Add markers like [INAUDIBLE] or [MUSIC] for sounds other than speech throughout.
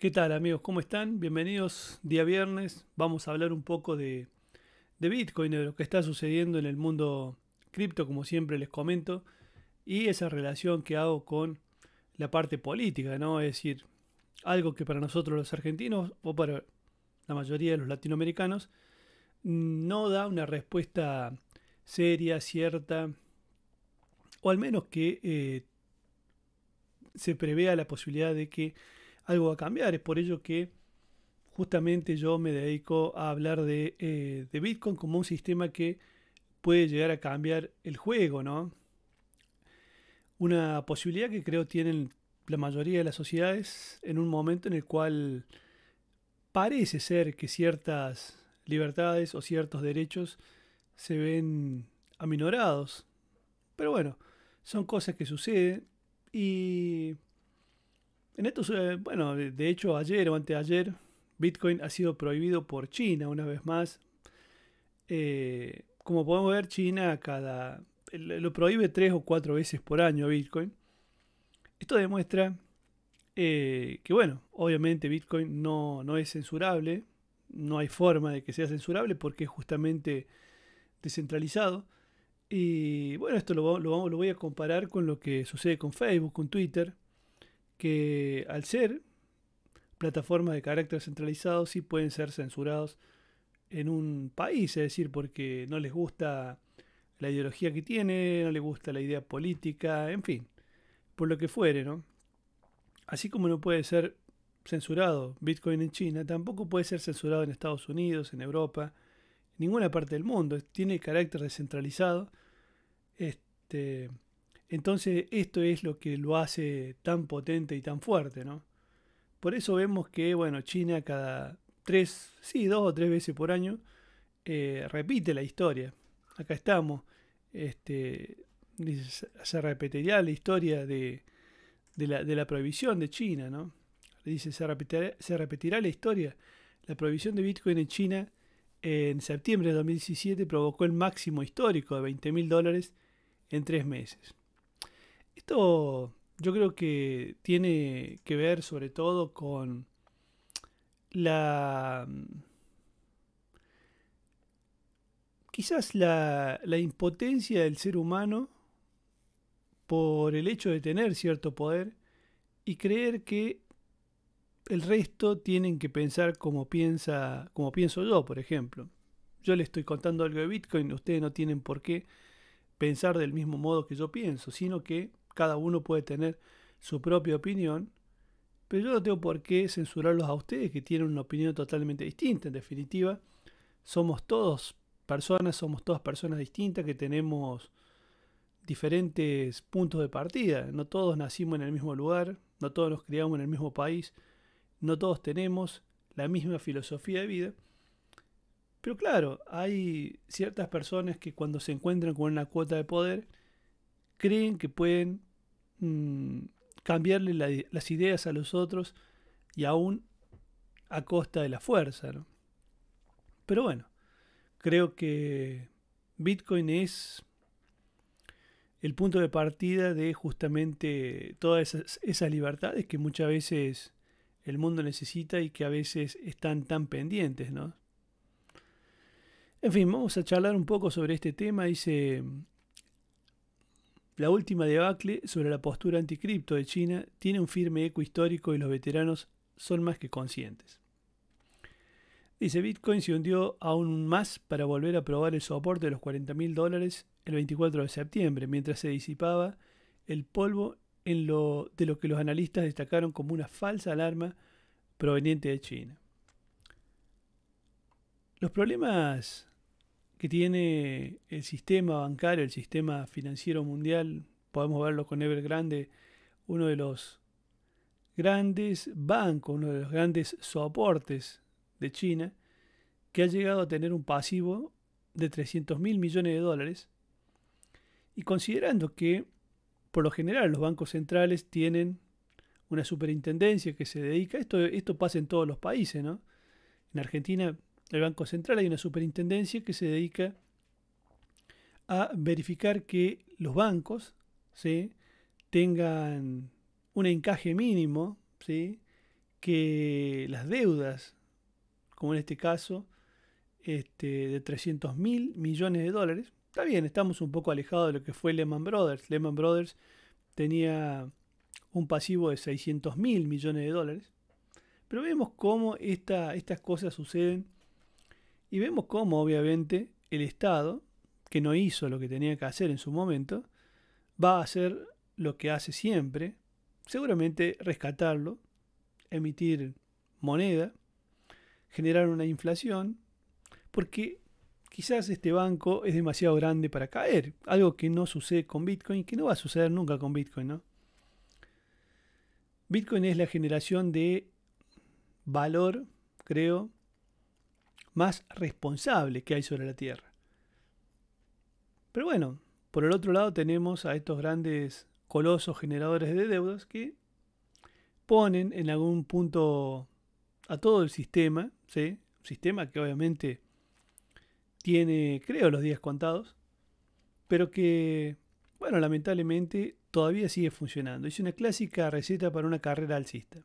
¿Qué tal amigos? ¿Cómo están? Bienvenidos día viernes. Vamos a hablar un poco de, de Bitcoin, de lo que está sucediendo en el mundo cripto, como siempre les comento, y esa relación que hago con la parte política, ¿no? Es decir, algo que para nosotros los argentinos o para la mayoría de los latinoamericanos no da una respuesta seria, cierta, o al menos que eh, se prevea la posibilidad de que algo va a cambiar. Es por ello que justamente yo me dedico a hablar de, eh, de Bitcoin como un sistema que puede llegar a cambiar el juego, ¿no? Una posibilidad que creo tienen la mayoría de las sociedades en un momento en el cual parece ser que ciertas libertades o ciertos derechos se ven aminorados. Pero bueno, son cosas que suceden y en eh, bueno, de hecho ayer o anteayer, Bitcoin ha sido prohibido por China una vez más. Eh, como podemos ver, China cada lo prohíbe tres o cuatro veces por año Bitcoin. Esto demuestra eh, que, bueno, obviamente Bitcoin no, es censurable, no hay forma de que sea censurable porque es justamente descentralizado. Y bueno, esto lo, lo voy a comparar con lo que sucede con Facebook, con Twitter, que al ser plataformas de carácter centralizado sí pueden ser censurados en un país, es decir, porque no les gusta la ideología que tiene, no les gusta la idea política, en fin, por lo que fuere, ¿no? Así como no puede ser censurado Bitcoin en China, tampoco puede ser censurado en Estados Unidos, en Europa, en ninguna parte del mundo. Tiene carácter descentralizado. Este, entonces esto es lo que lo hace tan potente y tan fuerte, ¿no? Por eso vemos que, bueno, China cada tres, sí, dos o tres veces por año eh, repite la historia. Acá estamos. Este, se repetirá la historia de, la, prohibición de China, ¿no? Dice, se repetirá, se repetirá la historia. La prohibición de Bitcoin en China en septiembre de 2017 provocó el máximo histórico de 20 mil dólares en tres meses. Esto yo creo que tiene que ver sobre todo con la... Quizás la, impotencia del ser humano por el hecho de tener cierto poder y creer que el resto tienen que pensar como piensa, como pienso yo, por ejemplo. Yo le estoy contando algo de Bitcoin, ustedes no tienen por qué pensar del mismo modo que yo pienso, sino que cada uno puede tener su propia opinión, pero yo no tengo por qué censurarlos a ustedes que tienen una opinión totalmente distinta. En definitiva, somos todos personas, somos todas personas distintas que tenemos diferentes puntos de partida. No todos nacimos en el mismo lugar, no todos nos criamos en el mismo país, no todos tenemos la misma filosofía de vida. Pero claro, hay ciertas personas que cuando se encuentran con una cuota de poder, creen que pueden mm, cambiarle las ideas a los otros y aún a costa de la fuerza. ¿no? Pero bueno, creo que Bitcoin es el punto de partida de justamente todas esas, libertades que muchas veces el mundo necesita y que a veces están tan pendientes, ¿no? En fin, vamos a charlar un poco sobre este tema. se la última debacle sobre la postura anticripto de China tiene un firme eco histórico y los veteranos son más que conscientes. Dice, Bitcoin se hundió aún más para volver a probar el soporte de los 40.000 mil dólares el 24 de septiembre, mientras se disipaba el polvo en lo, de lo que los analistas destacaron como una falsa alarma proveniente de China. Los problemas que tiene el sistema bancario, el sistema financiero mundial, podemos verlo con Evergrande, uno de los grandes bancos, uno de los grandes soportes de China, que ha llegado a tener un pasivo de 300 mil millones de dólares. Y considerando que por lo general los bancos centrales tienen una superintendencia que se dedica, esto, esto pasa en todos los países, ¿no? En Argentina el Banco Central hay una superintendencia que se dedica a verificar que los bancos tengan un encaje mínimo, que las deudas, como en este caso, este, de 300 mil millones de dólares, está bien, estamos un poco alejados de lo que fue Lehman Brothers. Lehman Brothers tenía un pasivo de 600 mil millones de dólares, pero vemos cómo estas cosas suceden y vemos cómo obviamente el Estado, que no hizo lo que tenía que hacer en su momento, va a hacer lo que hace siempre, seguramente rescatarlo, emitir moneda, generar una inflación, porque quizás este banco es demasiado grande para caer, algo que no sucede con Bitcoin, que no va a suceder nunca con Bitcoin, ¿no? Bitcoin es la generación de valor, creo, más responsable que hay sobre la Tierra. Pero bueno, por el otro lado tenemos a estos grandes colosos generadores de deudas que ponen en algún punto a todo el sistema, ¿sí? un sistema que obviamente tiene, creo, los días contados, pero que, bueno, lamentablemente todavía sigue funcionando. Es una clásica receta para una carrera alcista.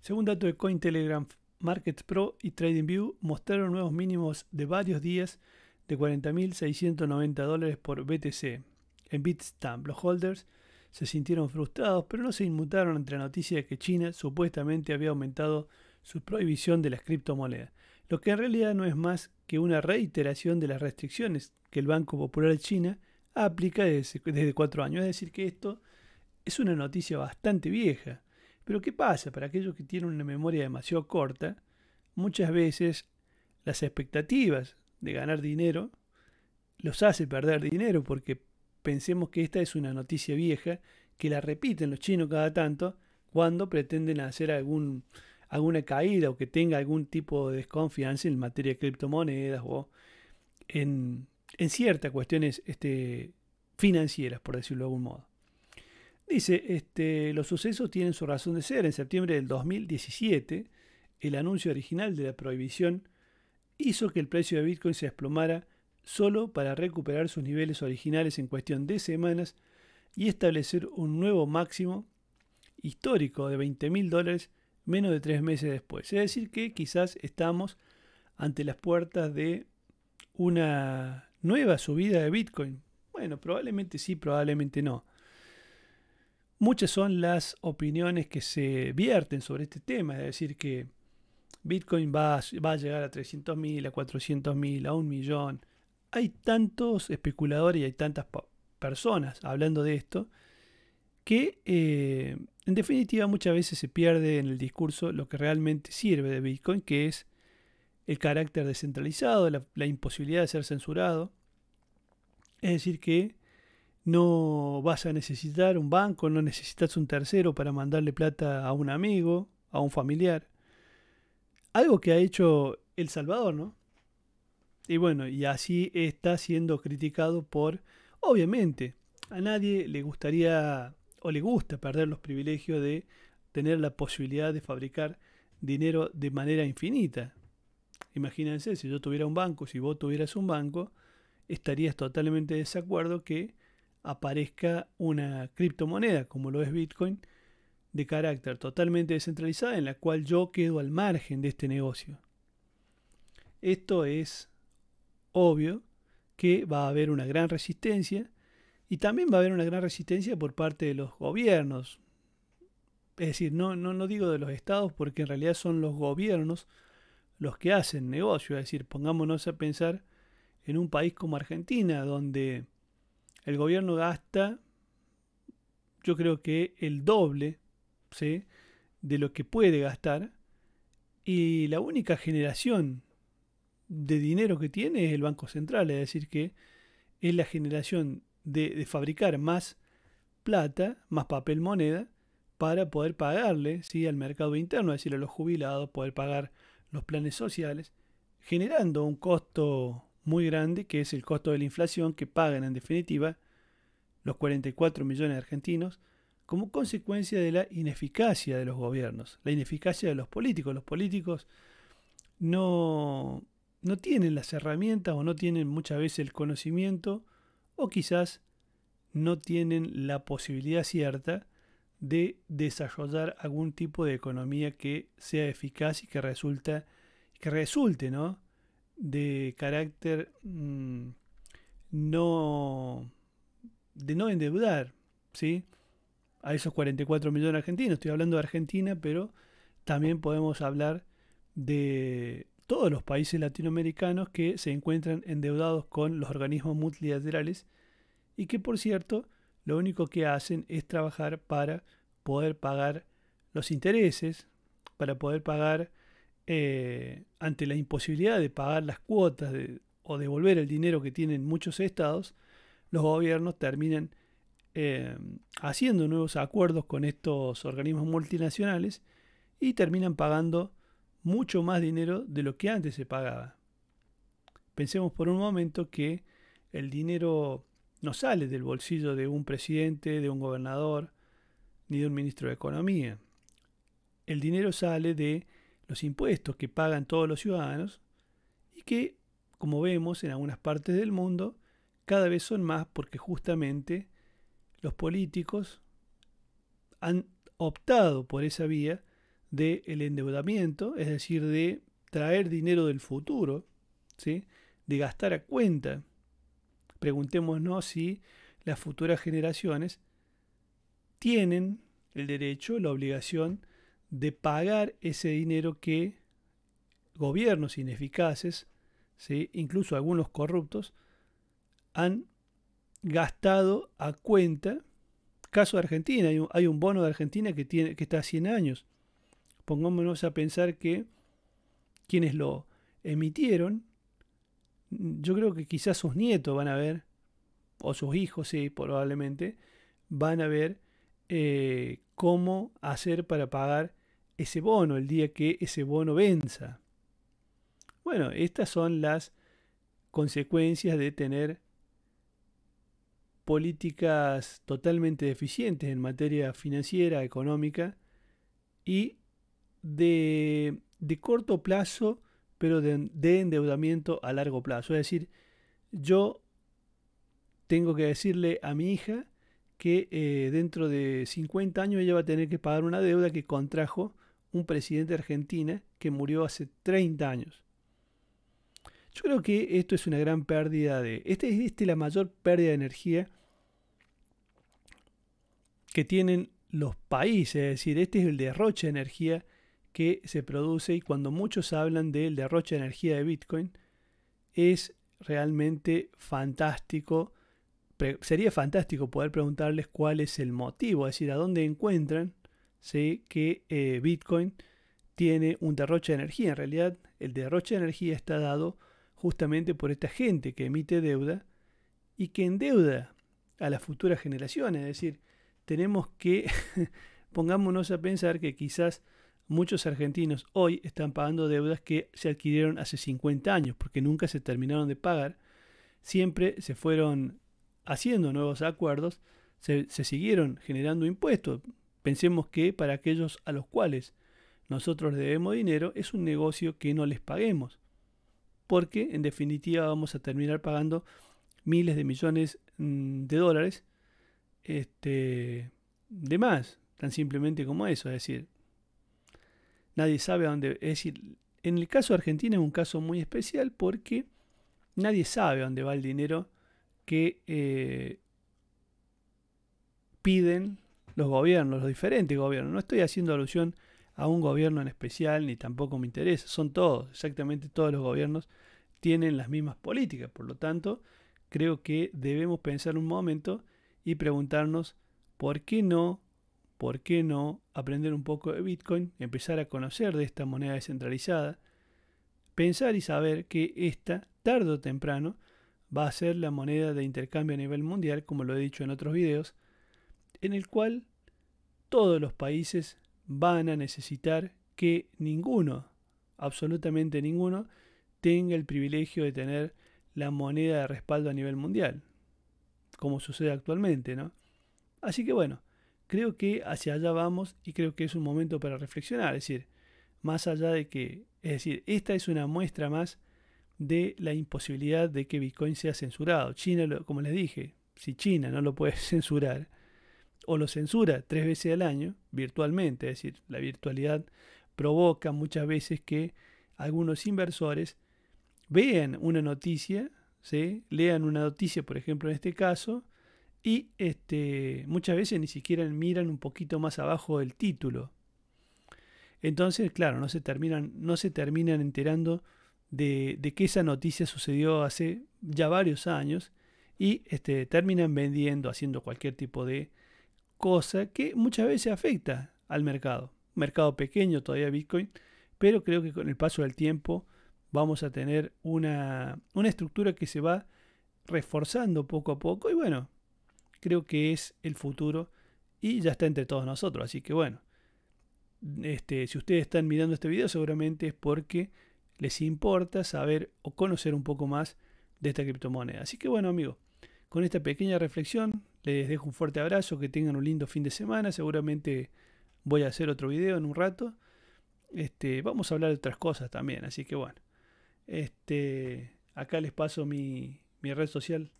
Según dato de Cointelegraph, Market Pro y TradingView mostraron nuevos mínimos de varios días de 40.690 dólares por BTC. En Bitstamp, los holders se sintieron frustrados, pero no se inmutaron ante la noticia de que China supuestamente había aumentado su prohibición de las criptomonedas, lo que en realidad no es más que una reiteración de las restricciones que el Banco Popular de China aplica desde, desde cuatro años. Es decir, que esto es una noticia bastante vieja. Pero ¿qué pasa? Para aquellos que tienen una memoria demasiado corta, muchas veces las expectativas de ganar dinero los hace perder dinero porque pensemos que esta es una noticia vieja que la repiten los chinos cada tanto cuando pretenden hacer algún, alguna caída o que tenga algún tipo de desconfianza en materia de criptomonedas o en, ciertas cuestiones este, financieras, por decirlo de algún modo. Dice, este, los sucesos tienen su razón de ser. En septiembre del 2017, el anuncio original de la prohibición hizo que el precio de Bitcoin se desplomara solo para recuperar sus niveles originales en cuestión de semanas y establecer un nuevo máximo histórico de 20 mil dólares menos de tres meses después. Es decir, que quizás estamos ante las puertas de una nueva subida de Bitcoin. Bueno, probablemente sí, probablemente no. Muchas son las opiniones que se vierten sobre este tema, es decir, que Bitcoin va, a llegar a 300.000, a 400.000, a un millón. Hay tantos especuladores y hay tantas personas hablando de esto que eh, en definitiva muchas veces se pierde en el discurso lo que realmente sirve de Bitcoin, que es el carácter descentralizado, la, la imposibilidad de ser censurado. Es decir, que no vas a necesitar un banco, no necesitas un tercero para mandarle plata a un amigo, a un familiar. Algo que ha hecho El Salvador, ¿no? Y bueno, y así está siendo criticado por, obviamente, a nadie le gustaría o le gusta perder los privilegios de tener la posibilidad de fabricar dinero de manera infinita. Imagínense, si yo tuviera un banco, si vos tuvieras un banco, estarías totalmente de desacuerdo que aparezca una criptomoneda como lo es Bitcoin de carácter totalmente descentralizada en la cual yo quedo al margen de este negocio. Esto es obvio que va a haber una gran resistencia y también va a haber una gran resistencia por parte de los gobiernos. Es decir, no, no, digo de los estados porque en realidad son los gobiernos los que hacen negocio. Es decir, pongámonos a pensar en un país como Argentina donde el gobierno gasta, yo creo que el doble ¿sí? de lo que puede gastar, y la única generación de dinero que tiene es el Banco Central, es decir, que es la generación de, fabricar más plata, más papel moneda, para poder pagarle ¿sí? al mercado interno, es decir, a los jubilados, poder pagar los planes sociales, generando un costo muy grande que es el costo de la inflación que pagan en definitiva los 44 millones de argentinos como consecuencia de la ineficacia de los gobiernos, la ineficacia de los políticos. Los políticos no, no tienen las herramientas o no tienen muchas veces el conocimiento o quizás no tienen la posibilidad cierta de desarrollar algún tipo de economía que sea eficaz y que resulta que resulte, ¿no? de carácter mm, no de no endeudar, ¿sí? A esos 44 millones de argentinos, estoy hablando de Argentina, pero también podemos hablar de todos los países latinoamericanos que se encuentran endeudados con los organismos multilaterales y que por cierto lo único que hacen es trabajar para poder pagar los intereses, para poder pagar eh, ante la imposibilidad de pagar las cuotas o devolver el dinero que tienen muchos estados, los gobiernos terminan eh, haciendo nuevos acuerdos con estos organismos multinacionales y terminan pagando mucho más dinero de lo que antes se pagaba. Pensemos por un momento que el dinero no sale del bolsillo de un presidente, de un gobernador, ni de un ministro de Economía. El dinero sale de los impuestos que pagan todos los ciudadanos y que, como vemos en algunas partes del mundo, cada vez son más porque justamente los políticos han optado por esa vía del endeudamiento, es decir, de traer dinero del futuro, ¿sí? de gastar a cuenta. Preguntémonos si las futuras generaciones tienen el derecho, la obligación de pagar ese dinero que gobiernos ineficaces, ¿sí? incluso algunos corruptos, han gastado a cuenta. Caso de Argentina, hay un, bono de Argentina que, tiene, que está a 100 años. Pongámonos a pensar que quienes lo emitieron, yo creo que quizás sus nietos van a ver, o sus hijos, sí, probablemente, van a ver eh, cómo hacer para pagar ese bono, el día que ese bono venza. Bueno, estas son las consecuencias de tener políticas totalmente deficientes en materia financiera, económica y de, corto plazo, pero de, endeudamiento a largo plazo. Es decir, yo tengo que decirle a mi hija que eh, dentro de 50 años ella va a tener que pagar una deuda que contrajo un presidente de Argentina que murió hace 30 años. Yo creo que esto es una gran pérdida de... Esta este es la mayor pérdida de energía que tienen los países. Es decir, este es el derroche de energía que se produce y cuando muchos hablan del derroche de energía de Bitcoin, es realmente fantástico. Sería fantástico poder preguntarles cuál es el motivo, es decir, a dónde encuentran Sé que eh, Bitcoin tiene un derroche de energía. En realidad, el derroche de energía está dado justamente por esta gente que emite deuda y que endeuda a las futuras generaciones. Es decir, tenemos que [LAUGHS] pongámonos a pensar que quizás muchos argentinos hoy están pagando deudas que se adquirieron hace 50 años porque nunca se terminaron de pagar. Siempre se fueron haciendo nuevos acuerdos, se, se siguieron generando impuestos. Pensemos que para aquellos a los cuales nosotros debemos dinero es un negocio que no les paguemos, porque en definitiva vamos a terminar pagando miles de millones mm, de dólares este, de más, tan simplemente como eso, es decir, nadie sabe dónde, es decir, en el caso de Argentina es un caso muy especial porque nadie sabe dónde va el dinero que eh, piden los gobiernos, los diferentes gobiernos. No estoy haciendo alusión a un gobierno en especial, ni tampoco me interesa. Son todos, exactamente todos los gobiernos tienen las mismas políticas. Por lo tanto, creo que debemos pensar un momento y preguntarnos por qué no, por qué no aprender un poco de Bitcoin, empezar a conocer de esta moneda descentralizada, pensar y saber que esta, tarde o temprano, va a ser la moneda de intercambio a nivel mundial, como lo he dicho en otros videos, en el cual todos los países van a necesitar que ninguno, absolutamente ninguno, tenga el privilegio de tener la moneda de respaldo a nivel mundial, como sucede actualmente, ¿no? Así que bueno, creo que hacia allá vamos y creo que es un momento para reflexionar, es decir, más allá de que, es decir, esta es una muestra más de la imposibilidad de que Bitcoin sea censurado. China, como les dije, si China no lo puede [LAUGHS] censurar, o lo censura tres veces al año virtualmente, es decir, la virtualidad provoca muchas veces que algunos inversores vean una noticia, lean una noticia, por ejemplo, en este caso, y este, muchas veces ni siquiera miran un poquito más abajo el título. Entonces, claro, no se terminan, no se terminan enterando de, de que esa noticia sucedió hace ya varios años y este, terminan vendiendo, haciendo cualquier tipo de cosa que muchas veces afecta al mercado. Mercado pequeño todavía Bitcoin, pero creo que con el paso del tiempo vamos a tener una, estructura que se va reforzando poco a poco y bueno, creo que es el futuro y ya está entre todos nosotros. Así que bueno, este, si ustedes están mirando este video seguramente es porque les importa saber o conocer un poco más de esta criptomoneda. Así que bueno amigos, con esta pequeña reflexión les dejo un fuerte abrazo, que tengan un lindo fin de semana. Seguramente voy a hacer otro video en un rato. Este, vamos a hablar de otras cosas también, así que bueno. Este, acá les paso mi, red social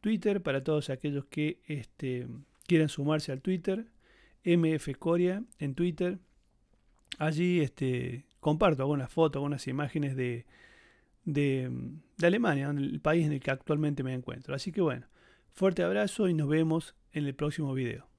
Twitter para todos aquellos que este, quieran sumarse al Twitter. MF Coria en Twitter. Allí este, comparto algunas fotos, algunas imágenes de, de Alemania, el país en el que actualmente me encuentro. Así que bueno, Fuerte abrazo y nos vemos en el próximo video.